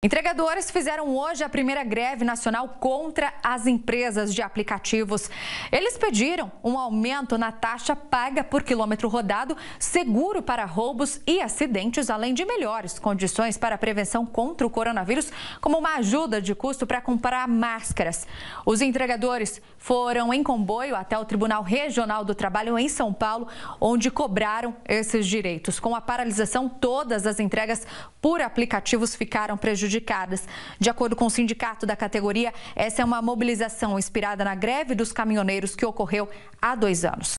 Entregadores fizeram hoje a primeira greve nacional contra as empresas de aplicativos. Eles pediram um aumento na taxa paga por quilômetro rodado, seguro para roubos e acidentes, além de melhores condições para a prevenção contra o coronavírus, como uma ajuda de custo para comprar máscaras. Os entregadores foram em comboio até o Tribunal Regional do Trabalho em São Paulo, onde cobraram esses direitos. Com a paralisação, todas as entregas por aplicativos ficaram prejudicadas prejudicadas. De acordo com o sindicato da categoria, essa é uma mobilização inspirada na greve dos caminhoneiros que ocorreu há dois anos.